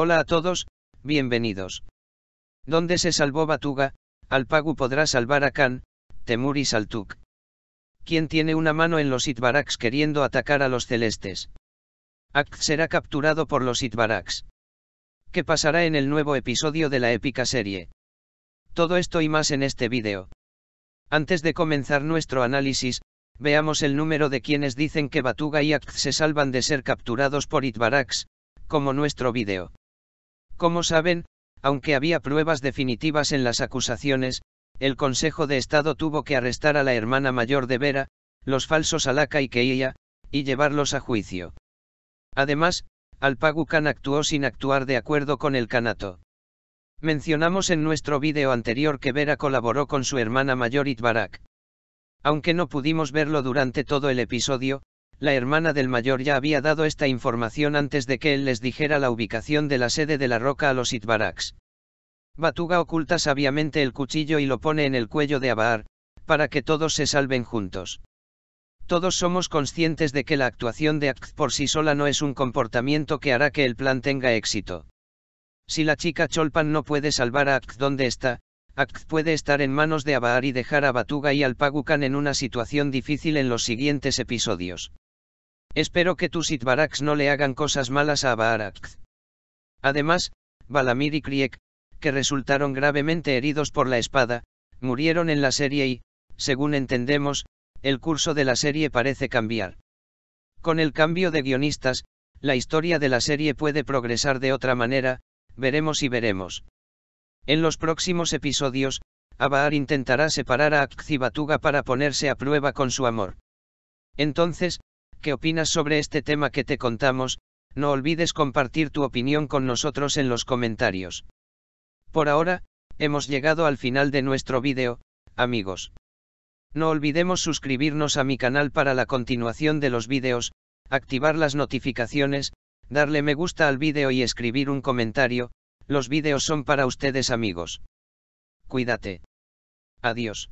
Hola a todos, bienvenidos. ¿Dónde se salvó Batuga, Alpagu podrá salvar a Khan, Temur y Saltuk. ¿Quién tiene una mano en los Itbaraks queriendo atacar a los celestes. Act será capturado por los Itbaraks. ¿Qué pasará en el nuevo episodio de la épica serie? Todo esto y más en este vídeo. Antes de comenzar nuestro análisis, veamos el número de quienes dicen que Batuga y Act se salvan de ser capturados por Itbaraks, como nuestro vídeo. Como saben, aunque había pruebas definitivas en las acusaciones, el Consejo de Estado tuvo que arrestar a la hermana mayor de Vera, los falsos Alaka y Keia, y llevarlos a juicio. Además, Alpagu actuó sin actuar de acuerdo con el canato. Mencionamos en nuestro vídeo anterior que Vera colaboró con su hermana mayor Itbarak. Aunque no pudimos verlo durante todo el episodio, la hermana del mayor ya había dado esta información antes de que él les dijera la ubicación de la sede de la roca a los Itbaraks. Batuga oculta sabiamente el cuchillo y lo pone en el cuello de Abaar, para que todos se salven juntos. Todos somos conscientes de que la actuación de Act por sí sola no es un comportamiento que hará que el plan tenga éxito. Si la chica Cholpan no puede salvar a Act donde está, Act puede estar en manos de Abaar y dejar a Batuga y al Pagukan en una situación difícil en los siguientes episodios. Espero que tus Itbaraks no le hagan cosas malas a Abarak. Además, Balamir y Kriek, que resultaron gravemente heridos por la espada, murieron en la serie y, según entendemos, el curso de la serie parece cambiar. Con el cambio de guionistas, la historia de la serie puede progresar de otra manera, veremos y veremos. En los próximos episodios, Abaar intentará separar a Akzibatuga para ponerse a prueba con su amor. Entonces, ¿Qué opinas sobre este tema que te contamos? No olvides compartir tu opinión con nosotros en los comentarios. Por ahora, hemos llegado al final de nuestro vídeo, amigos. No olvidemos suscribirnos a mi canal para la continuación de los vídeos, activar las notificaciones, darle me gusta al vídeo y escribir un comentario, los vídeos son para ustedes amigos. Cuídate. Adiós.